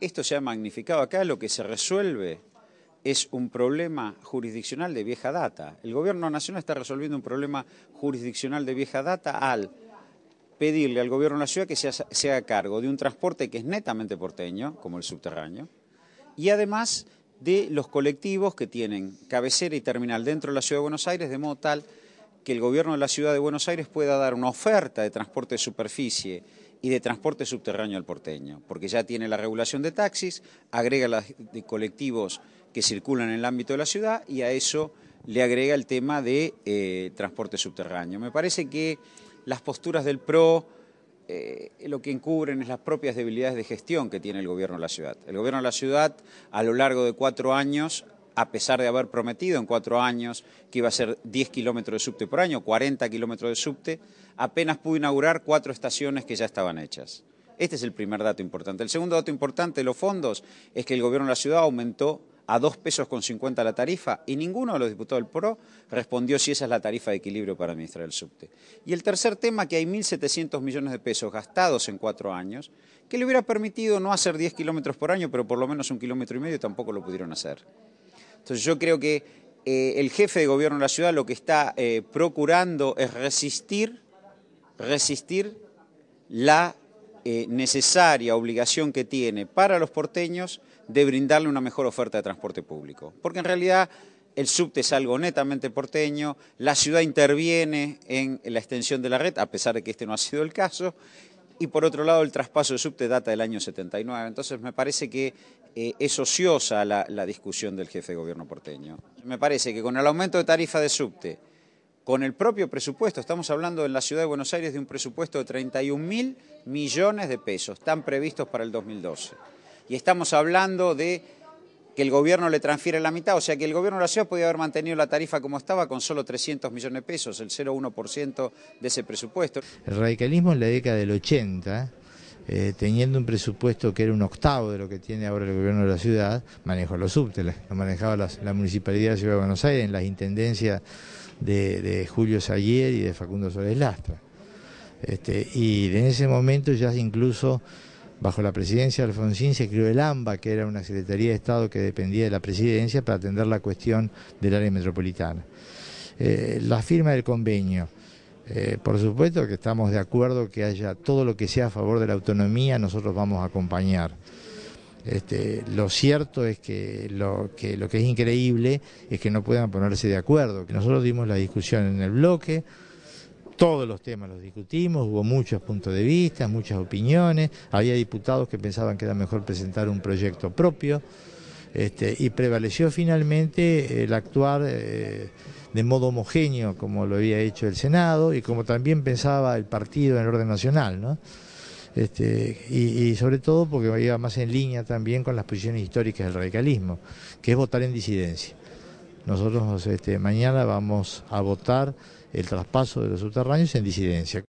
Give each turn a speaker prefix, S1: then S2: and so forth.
S1: Esto se ha magnificado acá, lo que se resuelve es un problema jurisdiccional de vieja data. El gobierno nacional está resolviendo un problema jurisdiccional de vieja data al pedirle al gobierno de la ciudad que se, haga cargo de un transporte que es netamente porteño, como el subterráneo, y además de los colectivos que tienen cabecera y terminal dentro de la Ciudad de Buenos Aires, de modo tal que el gobierno de la Ciudad de Buenos Aires pueda dar una oferta de transporte de superficie y de transporte subterráneo al porteño, porque ya tiene la regulación de taxis, agrega los de colectivos que circulan en el ámbito de la ciudad y a eso le agrega el tema de eh, transporte subterráneo. Me parece que las posturas del PRO eh, lo que encubren es las propias debilidades de gestión que tiene el gobierno de la ciudad. El gobierno de la ciudad a lo largo de cuatro años a pesar de haber prometido en cuatro años que iba a ser 10 kilómetros de subte por año, 40 kilómetros de subte, apenas pudo inaugurar cuatro estaciones que ya estaban hechas. Este es el primer dato importante. El segundo dato importante de los fondos es que el gobierno de la ciudad aumentó a dos pesos con 50 la tarifa y ninguno de los diputados del PRO respondió si esa es la tarifa de equilibrio para administrar el subte. Y el tercer tema, que hay 1.700 millones de pesos gastados en cuatro años, que le hubiera permitido no hacer 10 kilómetros por año, pero por lo menos un kilómetro y medio tampoco lo pudieron hacer. Entonces yo creo que eh, el jefe de gobierno de la ciudad lo que está eh, procurando es resistir, resistir la eh, necesaria obligación que tiene para los porteños de brindarle una mejor oferta de transporte público. Porque en realidad el subte es algo netamente porteño, la ciudad interviene en la extensión de la red, a pesar de que este no ha sido el caso, y por otro lado el traspaso de subte data del año 79. Entonces me parece que eh, es ociosa la, la, discusión del jefe de gobierno porteño. Me parece que con el aumento de tarifa de subte, con el propio presupuesto, estamos hablando en la ciudad de Buenos Aires de un presupuesto de 31 mil millones de pesos, tan previstos para el 2012. Y estamos hablando de que el gobierno le transfiere la mitad, o sea que el gobierno de la ciudad podía haber mantenido la tarifa como estaba con solo 300 millones de pesos, el 0,1% de ese presupuesto.
S2: El radicalismo en la década del 80, eh, teniendo un presupuesto que era un octavo de lo que tiene ahora el gobierno de la ciudad, manejó los subteles, lo manejaba la municipalidad de Ciudad de Buenos Aires en las intendencias de, Julio Sayer y de Facundo Soles Lastra. Este, y en ese momento ya incluso Bajo la presidencia de Alfonsín se creó el AMBA, que era una Secretaría de Estado que dependía de la presidencia para atender la cuestión del área metropolitana. Eh, la firma del convenio. Eh, por supuesto que estamos de acuerdo que haya todo lo que sea a favor de la autonomía, nosotros vamos a acompañar. Este, lo cierto es que lo, que lo que es increíble es que no puedan ponerse de acuerdo. Nosotros dimos la discusión en el bloque, todos los temas los discutimos, hubo muchos puntos de vista, muchas opiniones, había diputados que pensaban que era mejor presentar un proyecto propio, este, y prevaleció finalmente el actuar eh, de modo homogéneo como lo había hecho el Senado y como también pensaba el partido en el orden nacional, ¿no? Este, y, sobre todo porque iba más en línea también con las posiciones históricas del radicalismo, que es votar en disidencia. Nosotros este, mañana vamos a votar el traspaso de los subterráneos en disidencia.